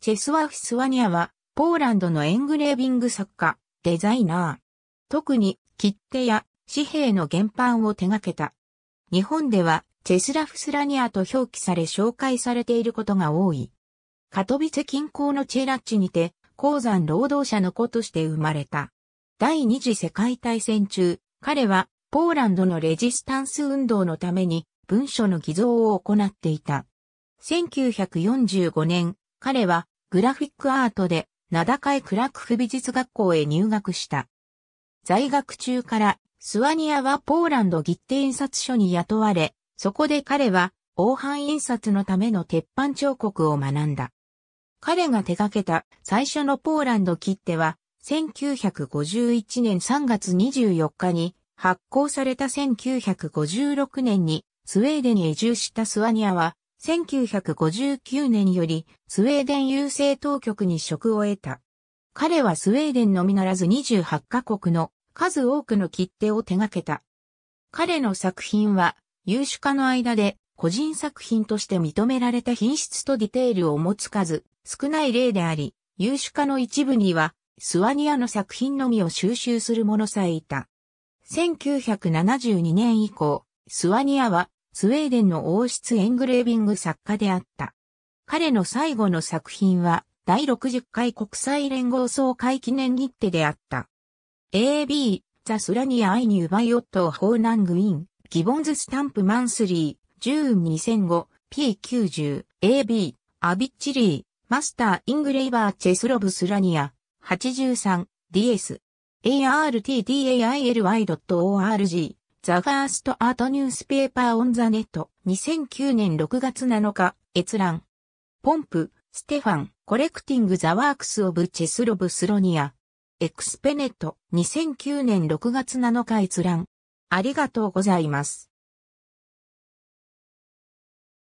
チェスワフスワニアは、ポーランドのエングレービング作家、デザイナー。特に、切手や紙幣の原版を手掛けた。日本では、チェスラフスラニアと表記され紹介されていることが多い。カトビツ近郊のチェラッチにて、鉱山労働者の子として生まれた。第二次世界大戦中、彼は、ポーランドのレジスタンス運動のために、文書の偽造を行っていた。1945年、彼はグラフィックアートで名高いクラクフ美術学校へ入学した。在学中からスワニアはポーランドギッテ印刷所に雇われ、そこで彼は黄斑印刷のための鉄板彫刻を学んだ。彼が手掛けた最初のポーランド切手は、1951年3月24日に発行された1956年にスウェーデンに移住したスワニアは1959年よりスウェーデン郵政当局に職を得た。彼はスウェーデンのみならず28カ国の数多くの切手を手掛けた。彼の作品は有種家の間で個人作品として認められた品質とディテールを持つ数少ない例であり、有種家の一部にはスワニアの作品のみを収集する者さえいた。1972年以降、スワニアはスウェーデンの王室エングレービング作家であった。彼の最後の作品は、第60回国際連合総会記念日程であった。AB、ザ・スラニア・アイニュー・バイオット・ホーナング・イン、ギボンズ・スタンプ・マンスリー、ジューン2005、P90、AB、アビッチリー、マスター・イングレイバー・チェスロブ・スラニア、83、DS、ARTDAILY.org、ザ・ファースト・アート・ニュースペーパー・オン・ザ・ネット、2009年6月7日、閲覧。ポンプ、ステファン、コレクティング・ザ・ワークス・オブ・チェスロブ・スロニア。エクスペネット、2009年6月7日閲覧。ありがとうございます。